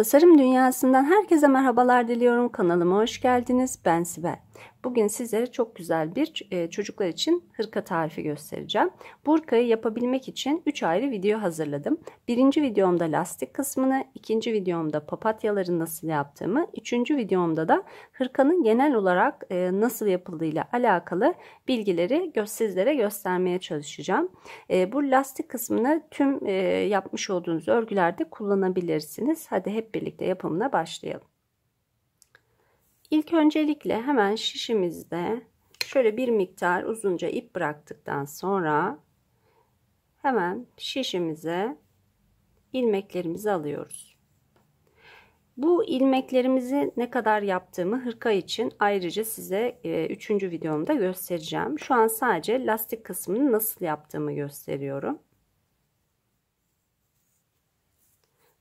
Tasarım dünyasından herkese merhabalar diliyorum. Kanalıma hoş geldiniz. Ben Sibel. Bugün sizlere çok güzel bir e, çocuklar için hırka tarifi göstereceğim. Burkayı yapabilmek için 3 ayrı video hazırladım. Birinci videomda lastik kısmını, ikinci videomda papatyaları nasıl yaptığımı, üçüncü videomda da hırkanın genel olarak e, nasıl yapıldığıyla alakalı bilgileri sizlere göstermeye çalışacağım. E, bu lastik kısmını tüm e, yapmış olduğunuz örgülerde kullanabilirsiniz. Hadi hep birlikte yapımına başlayalım. İlk öncelikle hemen şişimizde şöyle bir miktar uzunca ip bıraktıktan sonra hemen şişimize ilmeklerimizi alıyoruz. Bu ilmeklerimizi ne kadar yaptığımı hırka için ayrıca size 3. E, videomda göstereceğim. Şu an sadece lastik kısmını nasıl yaptığımı gösteriyorum.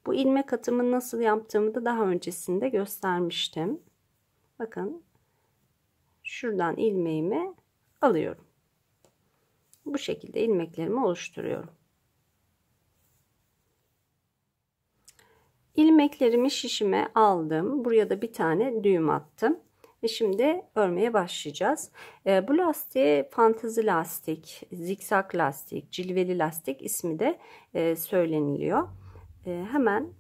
Bu ilmek atımı nasıl yaptığımı da daha öncesinde göstermiştim. Bakın şuradan ilmeğimi alıyorum. Bu şekilde ilmeklerimi oluşturuyorum. Ilmeklerimi şişime aldım. Buraya da bir tane düğüm attım. Ve şimdi örmeye başlayacağız. Ee, bu lastiğe fantazi lastik, zikzak lastik, cilveli lastik ismi de e, söyleniliyor. Ee, hemen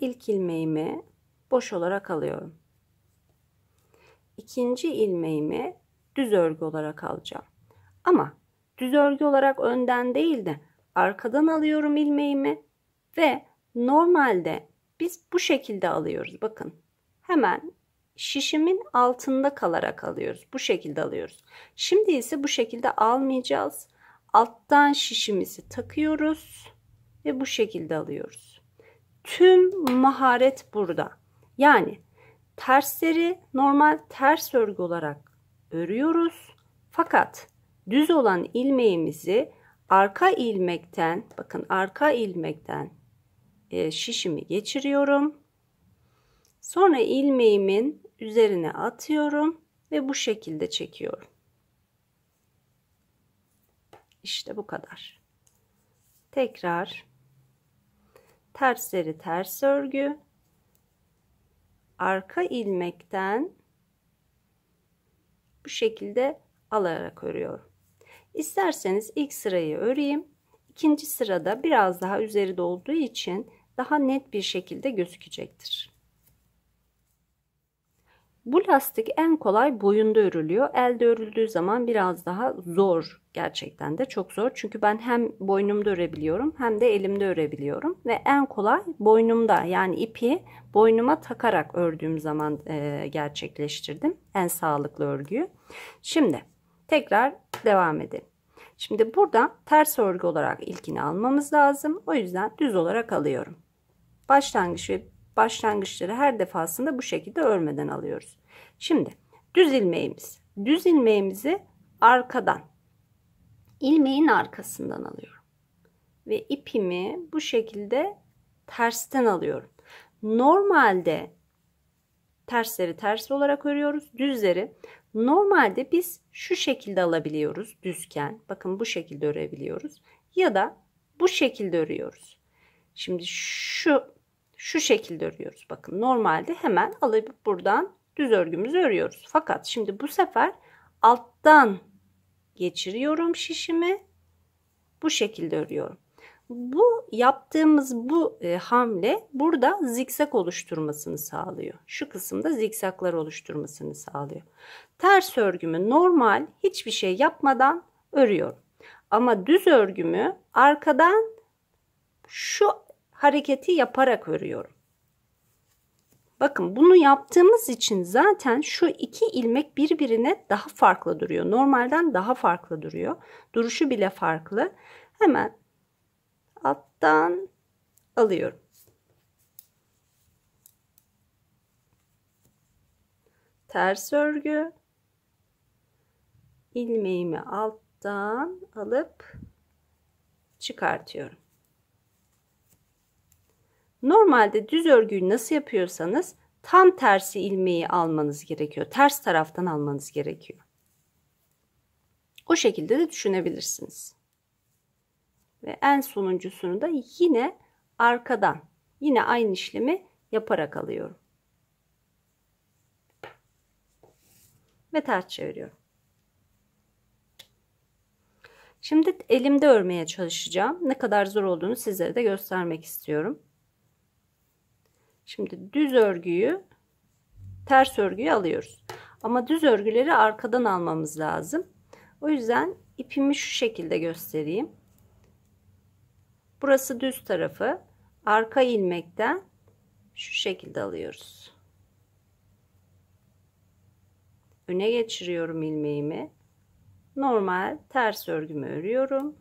ilk ilmeğimi boş olarak alıyorum ikinci ilmeğimi düz örgü olarak alacağım. Ama düz örgü olarak önden değil de arkadan alıyorum ilmeğimi ve normalde biz bu şekilde alıyoruz. Bakın hemen şişimin altında kalarak alıyoruz. Bu şekilde alıyoruz. Şimdi ise bu şekilde almayacağız. Alttan şişimizi takıyoruz ve bu şekilde alıyoruz. Tüm maharet burada. Yani Tersleri normal ters örgü olarak örüyoruz. Fakat düz olan ilmeğimizi arka ilmekten bakın arka ilmekten e, şişimi geçiriyorum. Sonra ilmeğimin üzerine atıyorum ve bu şekilde çekiyorum. İşte bu kadar. Tekrar tersleri ters örgü arka ilmekten bu şekilde alarak örüyorum. İsterseniz ilk sırayı öreyim. İkinci sırada biraz daha üzeri dolduğu için daha net bir şekilde gözükecektir. Bu lastik en kolay boyunda örülüyor. Elde örüldüğü zaman biraz daha zor. Gerçekten de çok zor. Çünkü ben hem boynumda örebiliyorum hem de elimde örebiliyorum. Ve en kolay boynumda yani ipi boynuma takarak ördüğüm zaman e, gerçekleştirdim. En sağlıklı örgüyü. Şimdi tekrar devam edelim. Şimdi burada ters örgü olarak ilkini almamız lazım. O yüzden düz olarak alıyorum. Başlangıç ve başlangıçları her defasında bu şekilde örmeden alıyoruz. Şimdi düz ilmeğimiz. Düz ilmeğimizi arkadan ilmeğin arkasından alıyorum. Ve ipimi bu şekilde tersten alıyorum. Normalde tersleri ters olarak örüyoruz. Düzleri normalde biz şu şekilde alabiliyoruz düzken. Bakın bu şekilde örebiliyoruz. Ya da bu şekilde örüyoruz. Şimdi şu şu şekilde örüyoruz. Bakın normalde hemen alıp buradan düz örgümüzü örüyoruz. Fakat şimdi bu sefer alttan geçiriyorum şişimi. Bu şekilde örüyorum. Bu yaptığımız bu e, hamle burada zikzak oluşturmasını sağlıyor. Şu kısımda zikzaklar oluşturmasını sağlıyor. Ters örgümü normal hiçbir şey yapmadan örüyorum. Ama düz örgümü arkadan şu hareketi yaparak örüyorum. Bakın bunu yaptığımız için zaten şu iki ilmek birbirine daha farklı duruyor. Normalden daha farklı duruyor. Duruşu bile farklı. Hemen alttan alıyorum. Ters örgü. ilmeğimi alttan alıp çıkartıyorum. Normalde düz örgüyü nasıl yapıyorsanız tam tersi ilmeği almanız gerekiyor. Ters taraftan almanız gerekiyor. O şekilde de düşünebilirsiniz. Ve en sonuncusunu da yine arkadan yine aynı işlemi yaparak alıyorum. Ve ters çeviriyorum. Şimdi elimde örmeye çalışacağım. Ne kadar zor olduğunu sizlere de göstermek istiyorum. Şimdi düz örgüyü ters örgüyü alıyoruz. Ama düz örgüleri arkadan almamız lazım. O yüzden ipimi şu şekilde göstereyim. Burası düz tarafı. Arka ilmekten şu şekilde alıyoruz. Öne geçiriyorum ilmeğimi. Normal ters örgümü örüyorum.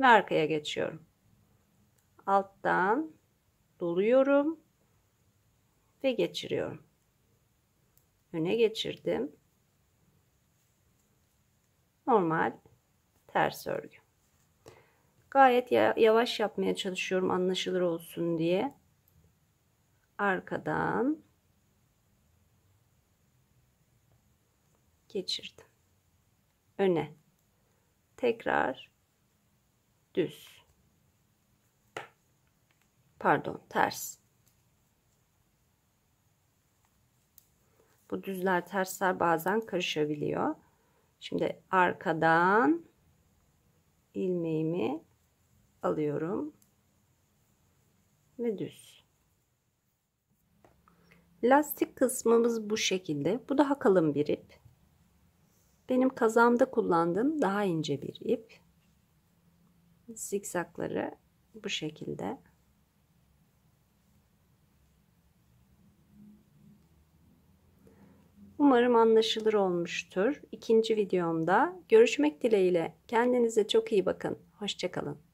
Ve arkaya geçiyorum. Alttan doluyorum ve geçiriyorum. Öne geçirdim. Normal ters örgü. Gayet yavaş yapmaya çalışıyorum anlaşılır olsun diye. Arkadan geçirdim. Öne. Tekrar düz. Pardon, ters. Bu düzler tersler bazen karışabiliyor. Şimdi arkadan ilmeğimi alıyorum ve düz. Lastik kısmımız bu şekilde. Bu daha kalın bir ip. Benim kazamda kullandığım daha ince bir ip. Zikzakları bu şekilde. Umarım anlaşılır olmuştur. İkinci videomda görüşmek dileğiyle. Kendinize çok iyi bakın. Hoşçakalın.